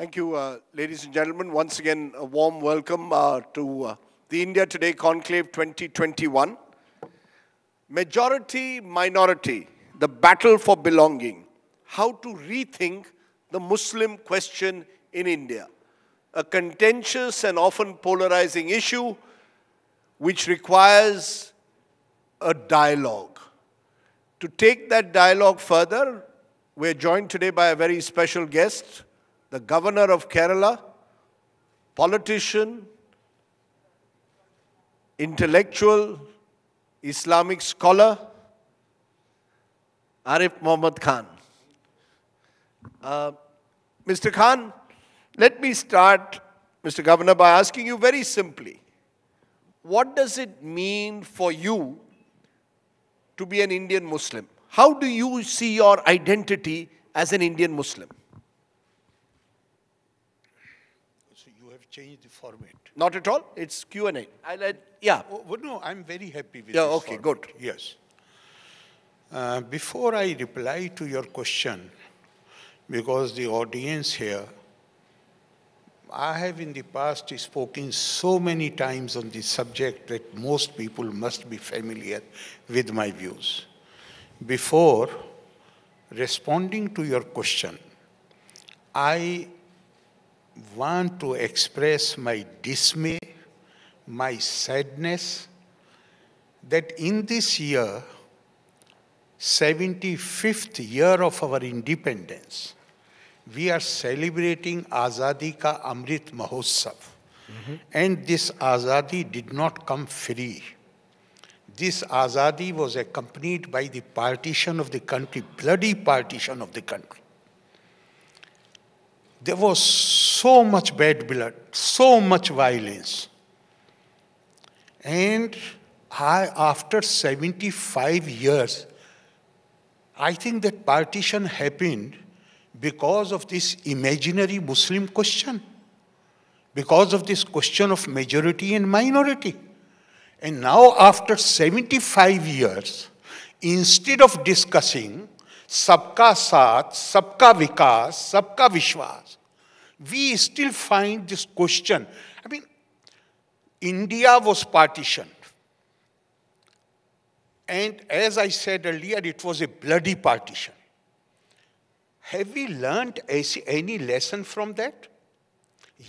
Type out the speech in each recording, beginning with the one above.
Thank you, uh, ladies and gentlemen. Once again, a warm welcome uh, to uh, the India Today Conclave 2021. Majority, minority, the battle for belonging, how to rethink the Muslim question in India. A contentious and often polarizing issue which requires a dialogue. To take that dialogue further, we're joined today by a very special guest, the governor of Kerala, politician, intellectual, Islamic scholar, Arif Muhammad Khan. Uh, Mr. Khan, let me start, Mr. Governor, by asking you very simply, what does it mean for you to be an Indian Muslim? How do you see your identity as an Indian Muslim? So you have changed the format. Not at all. It's Q and A. I'll yeah. Oh, well, oh, no, I'm very happy with. Yeah. okay. Format. Good. Yes. Uh, before I reply to your question, because the audience here, I have in the past spoken so many times on this subject that most people must be familiar with my views. Before responding to your question, I want to express my dismay, my sadness that in this year, 75th year of our independence, we are celebrating Azadi ka Amrit Mahotsav. Mm -hmm. And this Azadi did not come free. This Azadi was accompanied by the partition of the country, bloody partition of the country there was so much bad blood, so much violence. And I, after 75 years, I think that partition happened because of this imaginary Muslim question, because of this question of majority and minority. And now, after 75 years, instead of discussing sabka saath, sabka vikas, sabka विश्वास we still find this question. I mean, India was partitioned. And as I said earlier, it was a bloody partition. Have we learned any lesson from that?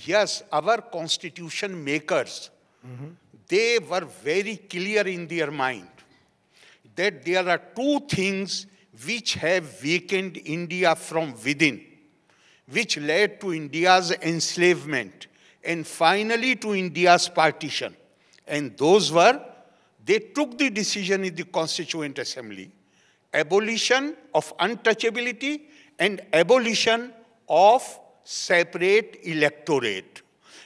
Yes, our constitution makers, mm -hmm. they were very clear in their mind that there are two things which have weakened India from within which led to India's enslavement and finally to India's partition. And those were, they took the decision in the Constituent Assembly, abolition of untouchability and abolition of separate electorate.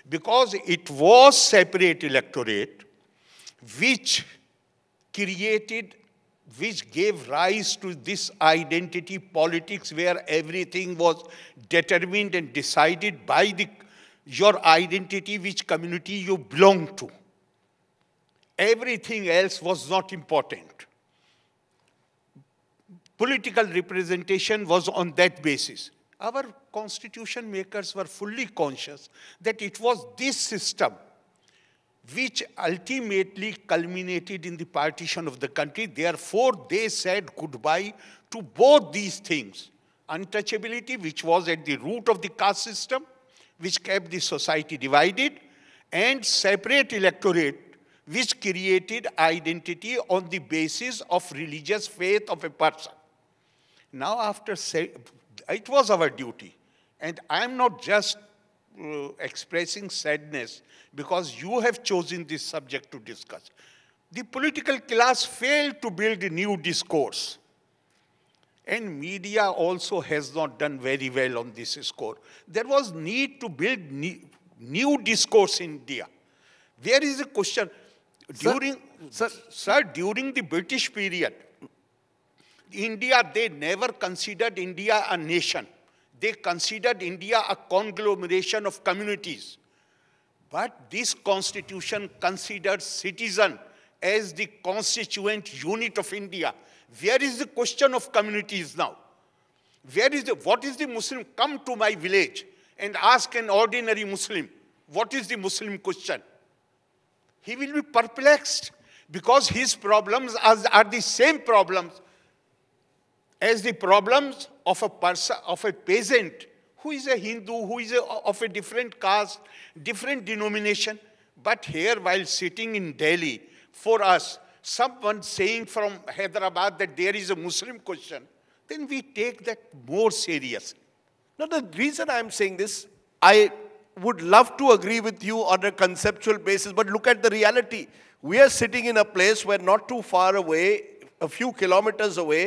Because it was separate electorate which created which gave rise to this identity politics where everything was determined and decided by the, your identity, which community you belong to. Everything else was not important. Political representation was on that basis. Our constitution makers were fully conscious that it was this system which ultimately culminated in the partition of the country. Therefore, they said goodbye to both these things. Untouchability, which was at the root of the caste system, which kept the society divided, and separate electorate, which created identity on the basis of religious faith of a person. Now, after it was our duty, and I'm not just uh, expressing sadness because you have chosen this subject to discuss. The political class failed to build a new discourse. And media also has not done very well on this score. There was need to build new discourse in India. There is a question. During, sir, sir, sir, during the British period, India, they never considered India a nation. They considered India a conglomeration of communities. But this constitution considered citizen as the constituent unit of India. Where is the question of communities now? Where is the, what is the Muslim? Come to my village and ask an ordinary Muslim, what is the Muslim question? He will be perplexed because his problems are, are the same problems has the problems of a person, of a peasant who is a Hindu, who is a, of a different caste, different denomination. But here, while sitting in Delhi, for us, someone saying from Hyderabad that there is a Muslim question, then we take that more seriously. Now, the reason I'm saying this, I would love to agree with you on a conceptual basis, but look at the reality. We are sitting in a place where not too far away, a few kilometers away,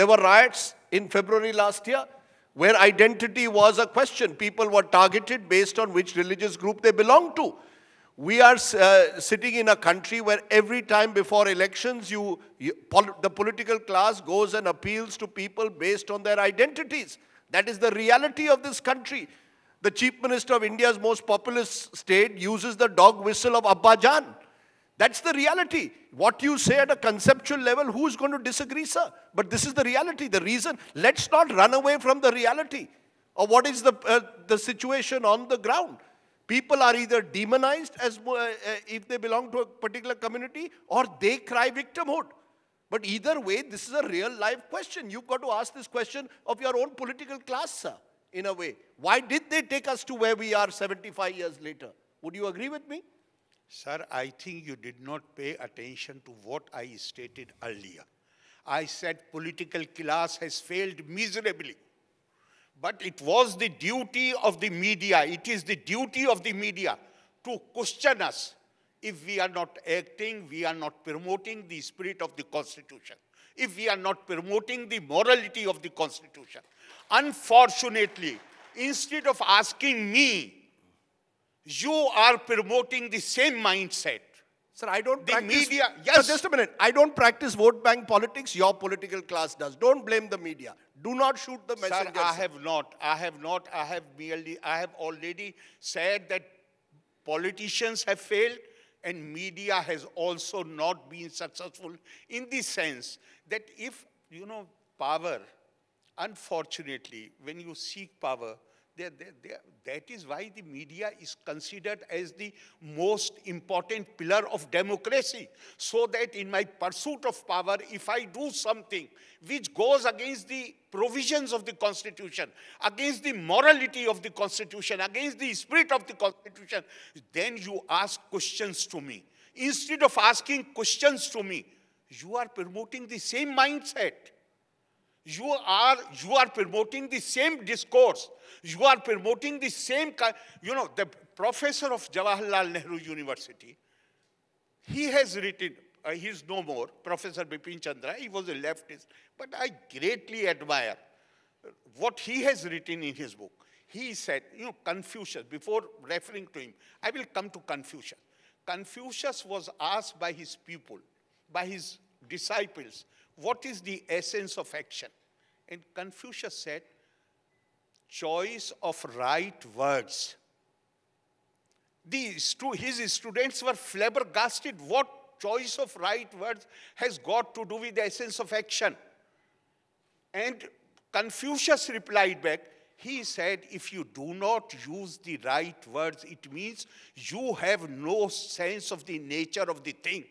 there were riots in February last year where identity was a question. People were targeted based on which religious group they belonged to. We are uh, sitting in a country where every time before elections, you, you pol the political class goes and appeals to people based on their identities. That is the reality of this country. The chief minister of India's most populous state uses the dog whistle of Abba Jan. That's the reality. What you say at a conceptual level, who's going to disagree, sir? But this is the reality. The reason, let's not run away from the reality or what is the, uh, the situation on the ground. People are either demonized as uh, uh, if they belong to a particular community or they cry victimhood. But either way, this is a real life question. You've got to ask this question of your own political class, sir, in a way. Why did they take us to where we are 75 years later? Would you agree with me? Sir, I think you did not pay attention to what I stated earlier. I said political class has failed miserably. But it was the duty of the media, it is the duty of the media to question us if we are not acting, we are not promoting the spirit of the Constitution, if we are not promoting the morality of the Constitution. Unfortunately, instead of asking me you are promoting the same mindset. Sir, I don't the practice. media. Yes. Sir, just a minute. I don't practice vote bank politics. Your political class does. Don't blame the media. Do not shoot the messenger. Sir, I have not. I have not. I have merely. I have already said that politicians have failed and media has also not been successful in the sense that if you know power, unfortunately, when you seek power, they're, they're, they're, that is why the media is considered as the most important pillar of democracy. So that in my pursuit of power, if I do something which goes against the provisions of the Constitution, against the morality of the Constitution, against the spirit of the Constitution, then you ask questions to me. Instead of asking questions to me, you are promoting the same mindset. You are, you are promoting the same discourse. You are promoting the same kind. You know, the professor of Jawaharlal Nehru University, he has written, uh, he's no more, Professor Bipin Chandra, he was a leftist, but I greatly admire what he has written in his book. He said, you know, Confucius, before referring to him, I will come to Confucius. Confucius was asked by his people, by his disciples, what is the essence of action? And Confucius said, choice of right words. These, two, his students were flabbergasted. What choice of right words has got to do with the essence of action? And Confucius replied back, he said, if you do not use the right words, it means you have no sense of the nature of the thing.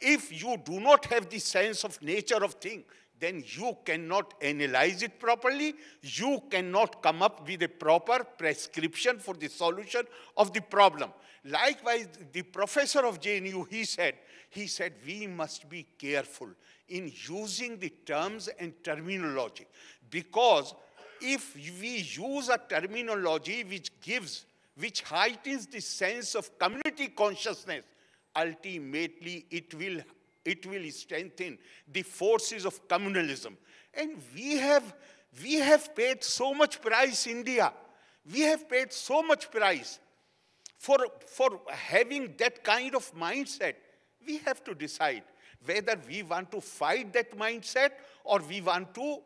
If you do not have the sense of nature of thing, then you cannot analyze it properly. You cannot come up with a proper prescription for the solution of the problem. Likewise, the professor of JNU, he said, he said, we must be careful in using the terms and terminology because if we use a terminology which gives, which heightens the sense of community consciousness, ultimately it will, it will strengthen the forces of communalism. And we have, we have paid so much price, India. We have paid so much price for, for having that kind of mindset. We have to decide whether we want to fight that mindset or we want to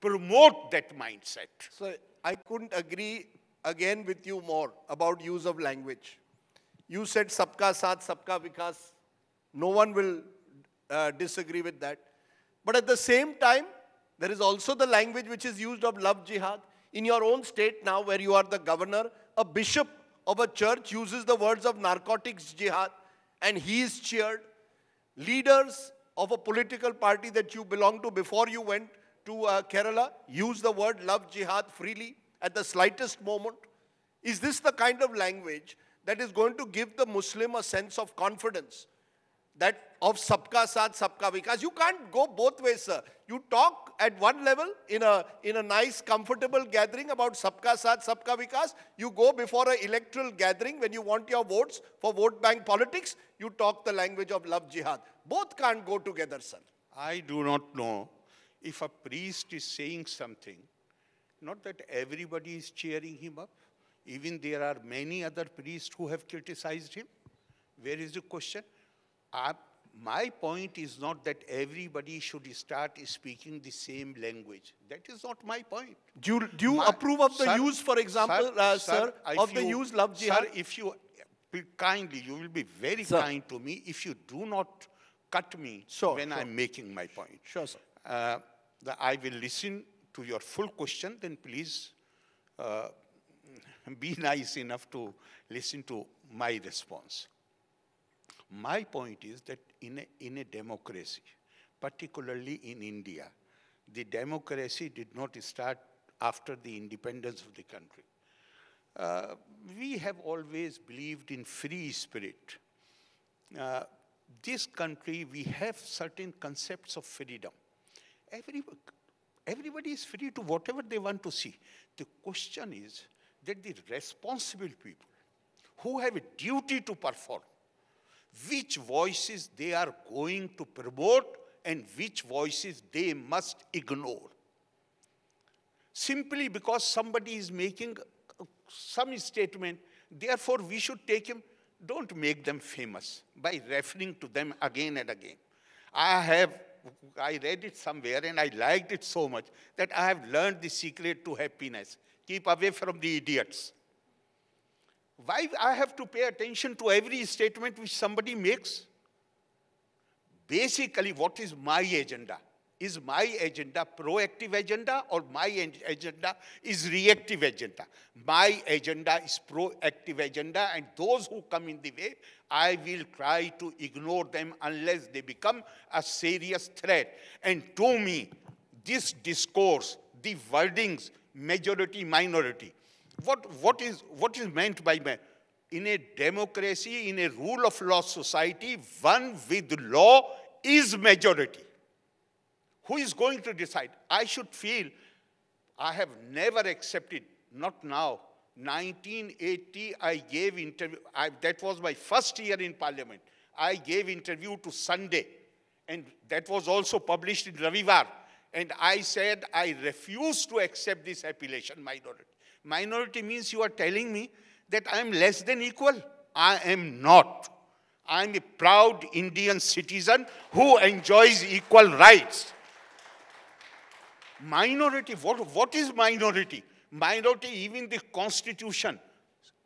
promote that mindset. So I couldn't agree again with you more about use of language. You said Sabka Saath, Sabka Vikas. No one will uh, disagree with that. But at the same time, there is also the language which is used of love jihad. In your own state now, where you are the governor, a bishop of a church uses the words of narcotics jihad and he is cheered. Leaders of a political party that you belong to before you went to uh, Kerala use the word love jihad freely at the slightest moment. Is this the kind of language that is going to give the Muslim a sense of confidence that of sabka saath, sabka vikas. You can't go both ways, sir. You talk at one level in a, in a nice, comfortable gathering about sabka saath, sabka vikas. You go before an electoral gathering when you want your votes for vote bank politics. You talk the language of love jihad. Both can't go together, sir. I do not know if a priest is saying something, not that everybody is cheering him up. Even there are many other priests who have criticized him. Where is the question? I, uh, my point is not that everybody should start speaking the same language. That is not my point. Do you, do you my, approve of the sir, use, for example, sir, uh, sir, sir of you, the use love jihad? Sir, if you kindly, you will be very kind to me if you do not cut me sure, when sure. I'm making my point. Sure, sir. Uh, the, I will listen to your full question, then please uh, be nice enough to listen to my response. My point is that in a, in a democracy, particularly in India, the democracy did not start after the independence of the country. Uh, we have always believed in free spirit. Uh, this country, we have certain concepts of freedom. Every, everybody is free to whatever they want to see. The question is that the responsible people who have a duty to perform, which voices they are going to promote and which voices they must ignore. Simply because somebody is making some statement, therefore we should take him, don't make them famous by referring to them again and again. I have, I read it somewhere and I liked it so much that I have learned the secret to happiness. Keep away from the idiots. Why I have to pay attention to every statement which somebody makes? Basically, what is my agenda? Is my agenda proactive agenda or my agenda is reactive agenda? My agenda is proactive agenda and those who come in the way, I will try to ignore them unless they become a serious threat. And to me, this discourse, the wordings, majority, minority. What, what, is, what is meant by ma in a democracy, in a rule of law society, one with law is majority. Who is going to decide? I should feel I have never accepted, not now. 1980, I gave interview. I, that was my first year in parliament. I gave interview to Sunday, and that was also published in Ravivar. And I said, I refuse to accept this appellation, minority. Minority means you are telling me that I am less than equal. I am not. I am a proud Indian citizen who enjoys equal rights. Minority, what, what is minority? Minority, even the constitution,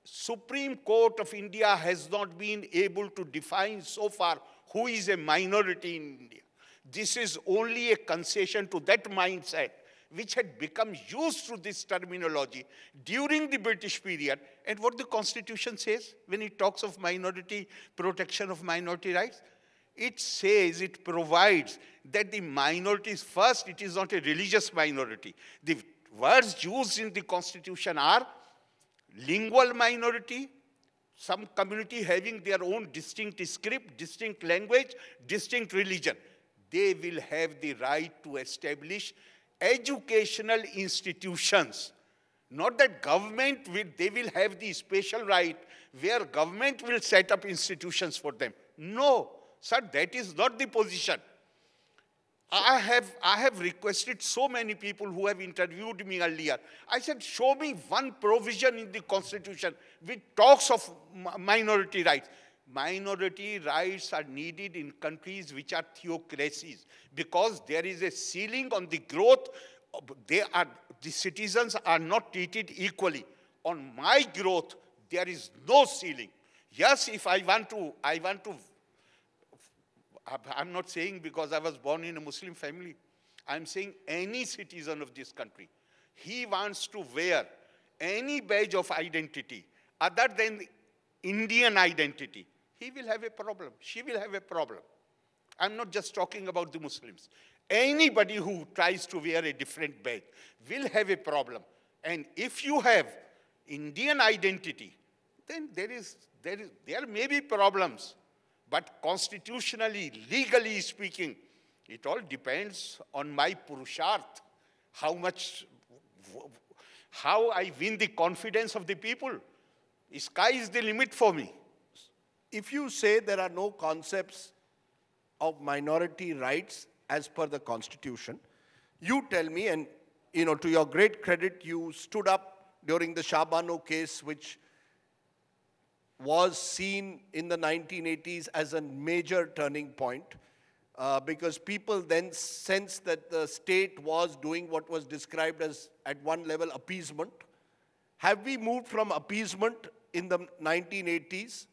Supreme Court of India has not been able to define so far who is a minority in India. This is only a concession to that mindset which had become used to this terminology during the British period and what the Constitution says when it talks of minority protection of minority rights. It says, it provides that the minorities first, it is not a religious minority. The words used in the Constitution are lingual minority, some community having their own distinct script, distinct language, distinct religion they will have the right to establish educational institutions. Not that government, will, they will have the special right where government will set up institutions for them. No, sir, that is not the position. I have, I have requested so many people who have interviewed me earlier. I said, show me one provision in the Constitution which talks of minority rights minority rights are needed in countries which are theocracies because there is a ceiling on the growth. They are, the citizens are not treated equally. On my growth, there is no ceiling. Yes, if I want to, I want to, I'm not saying because I was born in a Muslim family. I'm saying any citizen of this country, he wants to wear any badge of identity other than Indian identity he will have a problem. She will have a problem. I'm not just talking about the Muslims. Anybody who tries to wear a different bag will have a problem. And if you have Indian identity, then there, is, there, is, there may be problems. But constitutionally, legally speaking, it all depends on my purusharth, how much, how I win the confidence of the people. sky is the limit for me if you say there are no concepts of minority rights as per the Constitution, you tell me, and you know, to your great credit, you stood up during the Shabano case, which was seen in the 1980s as a major turning point uh, because people then sensed that the state was doing what was described as, at one level, appeasement. Have we moved from appeasement in the 1980s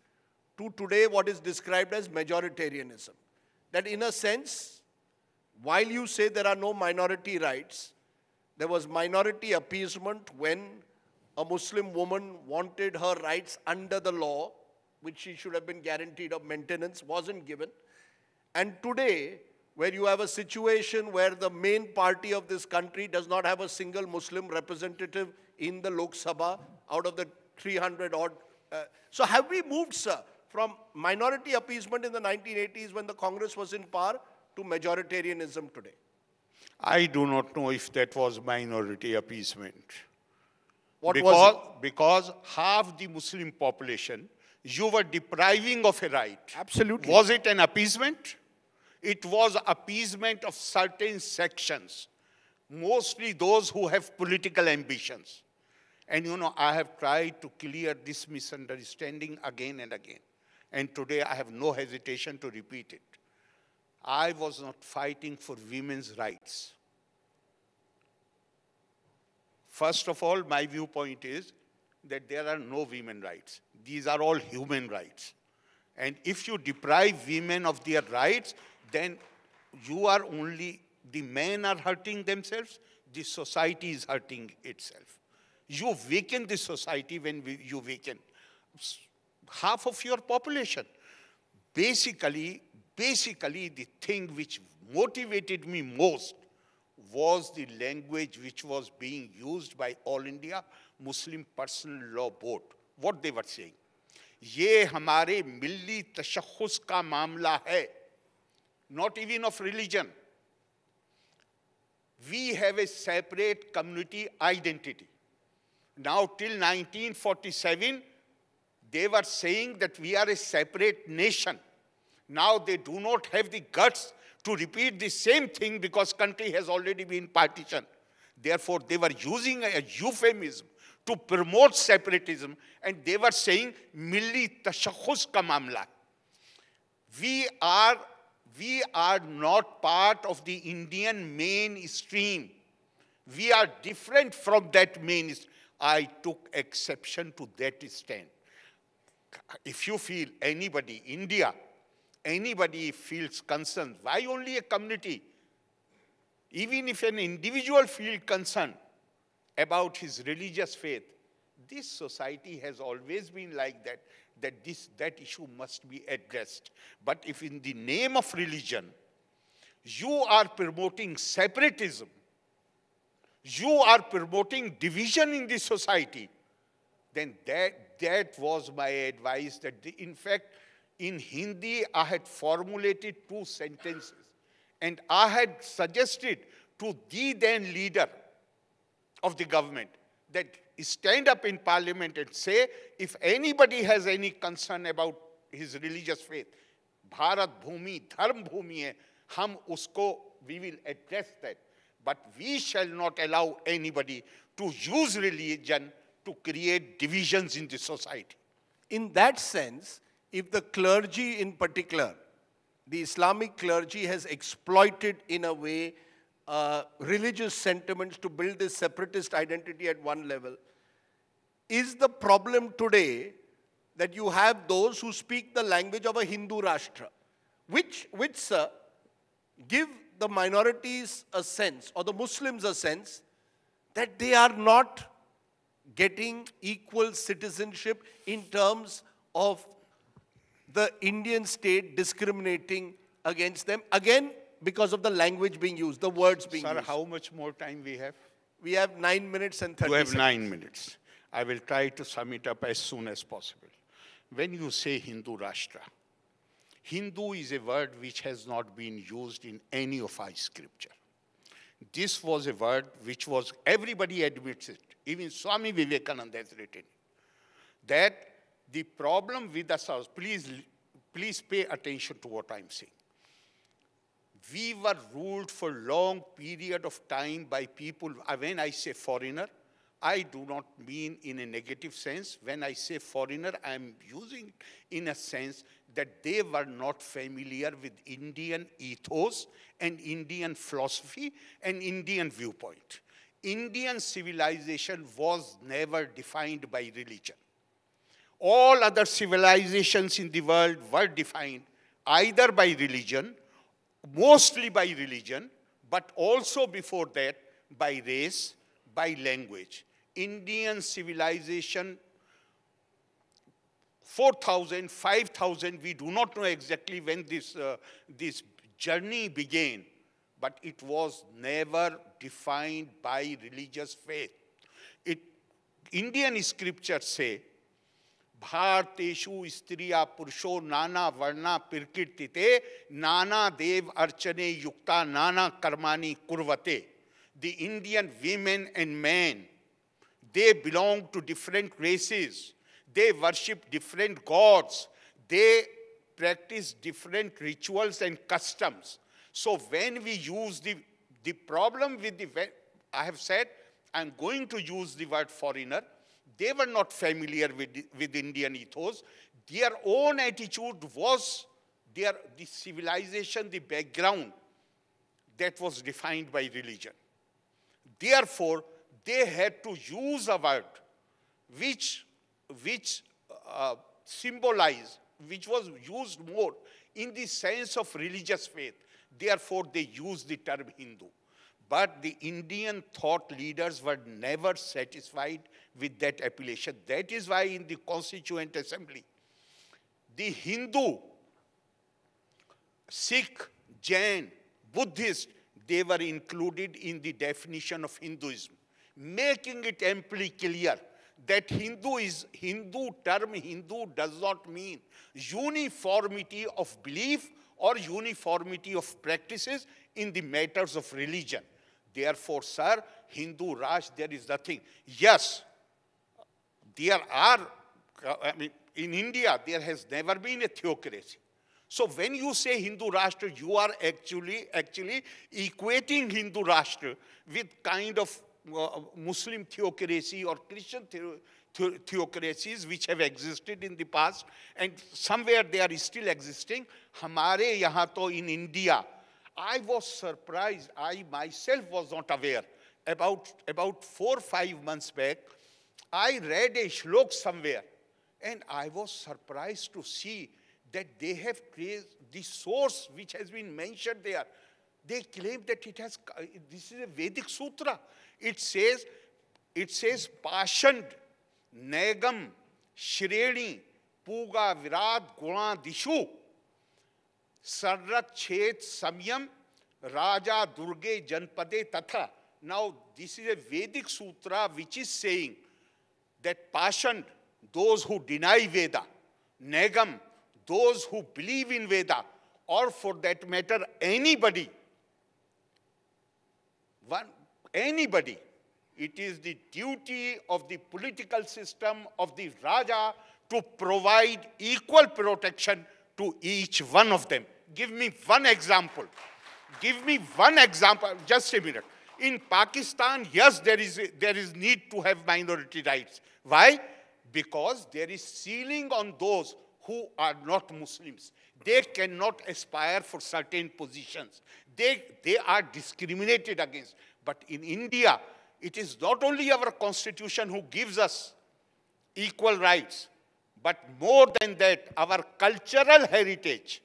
to today what is described as majoritarianism. That in a sense, while you say there are no minority rights, there was minority appeasement when a Muslim woman wanted her rights under the law, which she should have been guaranteed of maintenance, wasn't given. And today, where you have a situation where the main party of this country does not have a single Muslim representative in the Lok Sabha out of the 300 odd. Uh, so have we moved, sir? from minority appeasement in the 1980s when the Congress was in power to majoritarianism today? I do not know if that was minority appeasement. What because, was it? Because half the Muslim population you were depriving of a right. Absolutely. Was it an appeasement? It was appeasement of certain sections, mostly those who have political ambitions. And you know, I have tried to clear this misunderstanding again and again. And today I have no hesitation to repeat it. I was not fighting for women's rights. First of all, my viewpoint is that there are no women rights. These are all human rights. And if you deprive women of their rights, then you are only, the men are hurting themselves, the society is hurting itself. You weaken the society when we, you weaken half of your population. Basically, basically the thing which motivated me most was the language which was being used by All India Muslim Personal Law Board. What they were saying. ये हमारे मिली तशखस का मामला है not even of religion. We have a separate community identity. Now, till 1947, they were saying that we are a separate nation. Now they do not have the guts to repeat the same thing because country has already been partitioned. Therefore, they were using a euphemism to promote separatism and they were saying milli tashakhus ka mamla. We are, we are not part of the Indian mainstream. We are different from that mainstream. I took exception to that stand if you feel anybody, India, anybody feels concerned, why only a community? Even if an individual feels concerned about his religious faith, this society has always been like that, that this, that issue must be addressed. But if in the name of religion, you are promoting separatism, you are promoting division in the society, then that, that was my advice that, the, in fact, in Hindi, I had formulated two sentences. And I had suggested to the then leader of the government that stand up in parliament and say, if anybody has any concern about his religious faith, Bharat Bhumi, Dharm Bhumi hai, hum usko, we will address that. But we shall not allow anybody to use religion to create divisions in the society. In that sense, if the clergy in particular, the Islamic clergy has exploited in a way uh, religious sentiments to build this separatist identity at one level. Is the problem today that you have those who speak the language of a Hindu Rashtra, which, which sir, give the minorities a sense or the Muslims a sense that they are not getting equal citizenship in terms of the Indian state discriminating against them. Again, because of the language being used, the words being Sir, used. Sir, how much more time we have? We have nine minutes and 30 You have seconds. nine minutes. I will try to sum it up as soon as possible. When you say Hindu Rashtra, Hindu is a word which has not been used in any of our scripture. This was a word which was, everybody admits it, even Swami Vivekananda has written that the problem with us. please, please pay attention to what I'm saying. We were ruled for a long period of time by people, uh, when I say foreigner, I do not mean in a negative sense. When I say foreigner, I am using in a sense that they were not familiar with Indian ethos and Indian philosophy and Indian viewpoint. Indian civilization was never defined by religion. All other civilizations in the world were defined either by religion, mostly by religion, but also before that by race, by language. Indian civilization, 4,000, 5,000, we do not know exactly when this, uh, this journey began, but it was never defined by religious faith. It, Indian scriptures say, भारतेषु istriya पुरुषो नाना varna pirkirtite नाना dev अर्चने yukta नाना कर्माणि kurvate." the Indian women and men. They belong to different races. They worship different gods. They practice different rituals and customs. So when we use the, the problem with the, I have said, I'm going to use the word foreigner. They were not familiar with, with Indian ethos. Their own attitude was their, the civilization, the background that was defined by religion. Therefore, they had to use a word which, which uh, symbolized, which was used more in the sense of religious faith. Therefore, they used the term Hindu. But the Indian thought leaders were never satisfied with that appellation. That is why in the Constituent Assembly, the Hindu, Sikh, Jain, Buddhist, they were included in the definition of Hinduism, making it amply clear that Hindu is Hindu term Hindu does not mean uniformity of belief or uniformity of practices in the matters of religion. Therefore, sir, Hindu Raj, there is nothing. Yes, there are, I mean, in India, there has never been a theocracy. So when you say Hindu Rashtra, you are actually, actually equating Hindu Rashtra with kind of uh, Muslim theocracy or Christian theocracy Theocracies which have existed in the past, and somewhere they are still existing. Hamare यहाँ तो इन I was surprised, I myself was not aware. About, about four, five months back, I read a shlok somewhere, and I was surprised to see that they have created the source which has been mentioned there. They claim that it has, this is a Vedic sutra. It says, it says, Pashand, नैगम श्रेणी पूगा विराद गुणा दिशु सर्रत छेद समयम राजा दुर्गे जनपदे तथा now this is a Vedic sutra which is saying that पाशन those who deny Veda नैगम those who believe in Veda और for that matter anybody anybody it is the duty of the political system of the Raja to provide equal protection to each one of them. Give me one example. Give me one example. Just a minute. In Pakistan, yes, there is, there is need to have minority rights. Why? Because there is ceiling on those who are not Muslims. They cannot aspire for certain positions. They, they are discriminated against. But in India, it is not only our constitution who gives us equal rights, but more than that, our cultural heritage.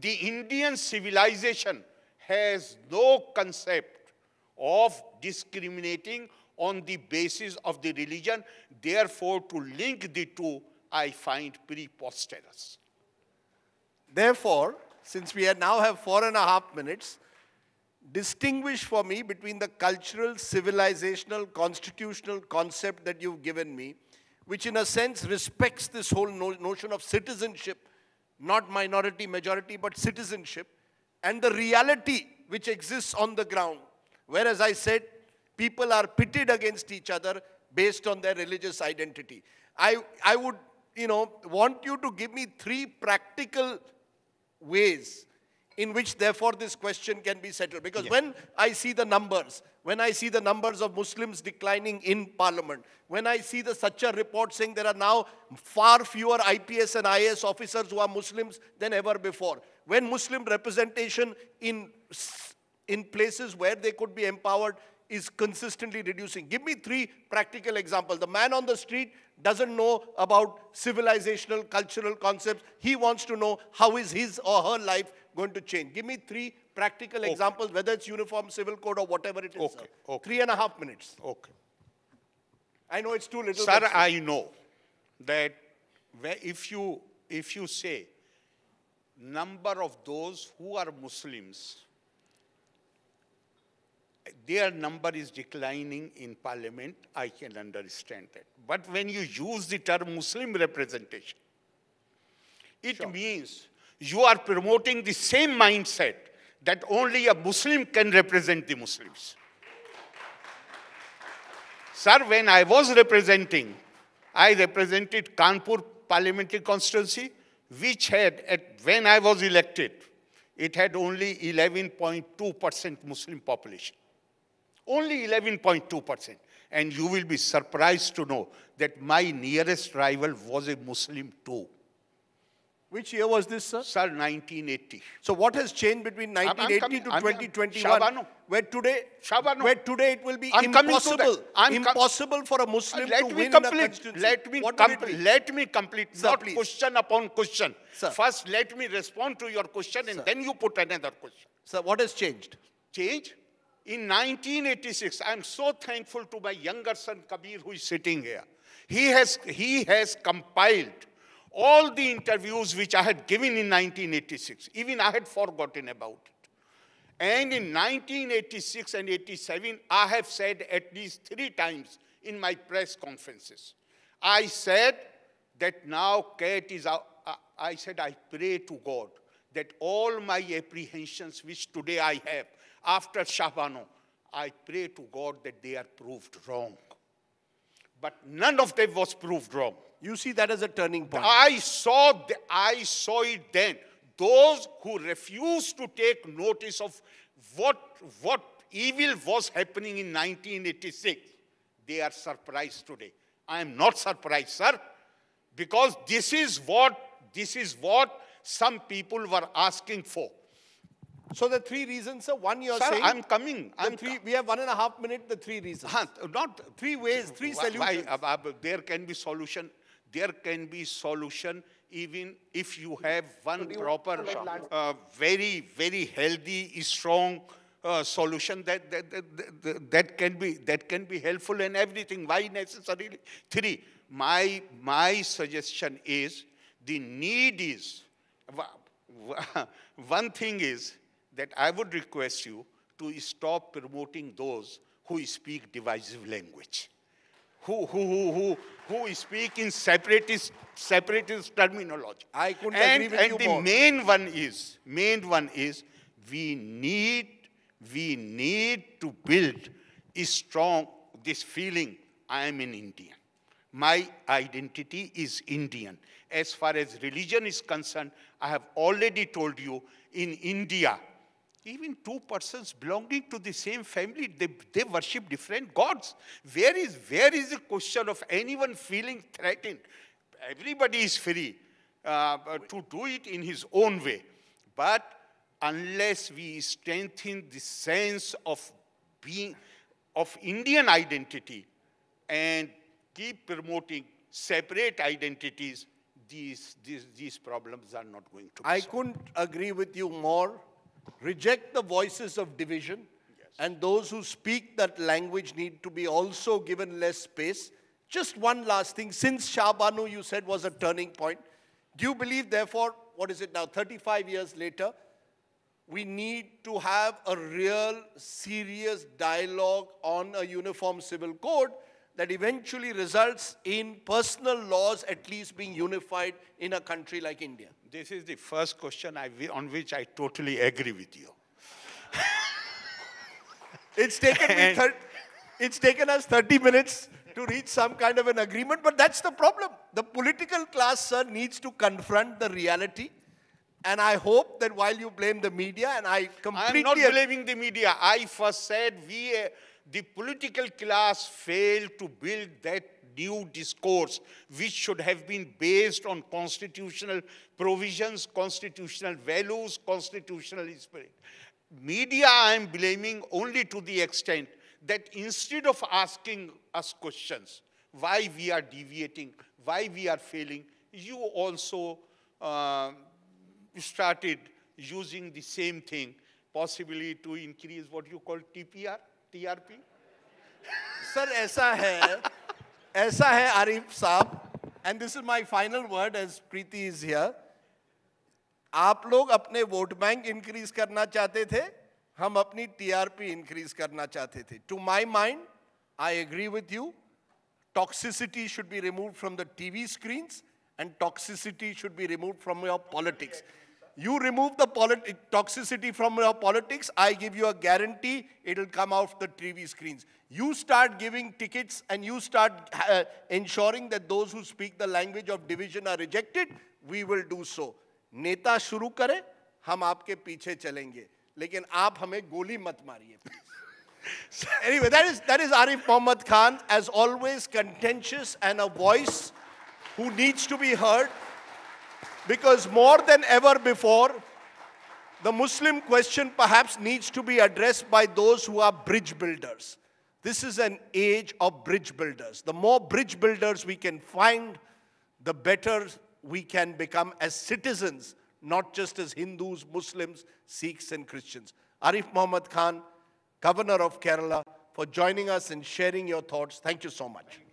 The Indian civilization has no concept of discriminating on the basis of the religion. Therefore, to link the two, I find preposterous. Therefore, since we now have four and a half minutes, distinguish for me between the cultural, civilizational, constitutional concept that you've given me, which in a sense respects this whole no notion of citizenship, not minority, majority, but citizenship, and the reality which exists on the ground. Whereas I said, people are pitted against each other based on their religious identity. I, I would, you know, want you to give me three practical ways in which therefore this question can be settled. Because when I see the numbers, when I see the numbers of Muslims declining in parliament, when I see the Sachar report saying there are now far fewer IPS and IS officers who are Muslims than ever before, when Muslim representation in, in places where they could be empowered is consistently reducing. Give me three practical examples. The man on the street doesn't know about civilizational, cultural concepts. He wants to know how is his or her life going to change? Give me three practical okay. examples, whether it's uniform civil code or whatever it is. Okay. okay. Three and a half minutes. Okay. I know it's too little. Sir, I know that if you if you say number of those who are Muslims, their number is declining in parliament. I can understand that. But when you use the term Muslim representation, it sure. means you are promoting the same mindset that only a Muslim can represent the Muslims. Sir, when I was representing, I represented Kanpur parliamentary constituency, which had, at, when I was elected, it had only 11.2% Muslim population. Only 11.2%. And you will be surprised to know that my nearest rival was a Muslim too. Which year was this, sir? Sir, 1980. So what has changed between 1980 I'm, I'm to 2021? where today, where today it will be impossible, impossible for a Muslim uh, to win complete, a Let me complete. Let me complete. Sir, not please. question upon question. Sir. First, let me respond to your question, and sir. then you put another question. Sir, what has changed? Change. In 1986, I'm so thankful to my younger son Kabir, who is sitting here. He has, he has compiled all the interviews which I had given in 1986. Even I had forgotten about it. And in 1986 and 87, I have said at least three times in my press conferences, I said that now CAT is out. I said, I pray to God that all my apprehensions which today I have after Shabano, I pray to God that they are proved wrong. But none of them was proved wrong. You see that as a turning point. I saw, the, I saw it then. Those who refused to take notice of what, what evil was happening in 1986, they are surprised today. I am not surprised, sir, because this is what, this is what some people were asking for. So the three reasons, sir. One, you're sir, saying. I'm coming. I'm three, com we have one and a half minute. The three reasons. Huh, not three ways, three why, solutions. Why, uh, uh, there can be solution there can be solution even if you have one proper, uh, very, very healthy, strong uh, solution that, that, that, that, can be, that can be helpful in everything. Why necessarily? Three, my, my suggestion is the need is, one thing is that I would request you to stop promoting those who speak divisive language who, who, who, who, who speak in separatist, separatist terminology. I couldn't and, agree with and you the more. main one is, main one is, we need, we need to build a strong, this feeling, I am an Indian. My identity is Indian. As far as religion is concerned, I have already told you, in India, even two persons belonging to the same family, they, they worship different gods. Where is, where is the question of anyone feeling threatened? Everybody is free uh, to do it in his own way. But unless we strengthen the sense of being, of Indian identity and keep promoting separate identities, these, these, these problems are not going to I solved. couldn't agree with you more. Reject the voices of division, yes. and those who speak that language need to be also given less space. Just one last thing. Since Shah you said, was a turning point, do you believe, therefore, what is it now, 35 years later, we need to have a real serious dialogue on a uniform civil code that eventually results in personal laws at least being unified in a country like India? This is the first question I, on which I totally agree with you. it's, taken it's taken us 30 minutes to reach some kind of an agreement, but that's the problem. The political class, sir, needs to confront the reality. And I hope that while you blame the media, and I completely. I'm not blaming the media. I first said we. Uh, the political class failed to build that new discourse, which should have been based on constitutional provisions, constitutional values, constitutional spirit. Media I am blaming only to the extent that instead of asking us questions, why we are deviating, why we are failing, you also uh, started using the same thing, possibly to increase what you call TPR. TRP sir ऐसा है ऐसा है आरिफ साहब and this is my final word as Preeti is here आप लोग अपने vote bank increase करना चाहते थे हम अपनी टीआरपी इंक्रीज करना चाहते थे to my mind I agree with you toxicity should be remove from the TV screen and toxicity should be remove from your politics You remove the toxicity from your politics, I give you a guarantee it'll come off the TV screens. You start giving tickets and you start uh, ensuring that those who speak the language of division are rejected, we will do so. नेता शुरू करें हम आपके पीछे चलेंगे लेकिन आप हमें गोली मत मारिए anyway, that is, that is Arif Muhammad Khan, as always contentious and a voice who needs to be heard. Because more than ever before, the Muslim question perhaps needs to be addressed by those who are bridge builders. This is an age of bridge builders. The more bridge builders we can find, the better we can become as citizens, not just as Hindus, Muslims, Sikhs, and Christians. Arif Muhammad Khan, Governor of Kerala, for joining us and sharing your thoughts. Thank you so much.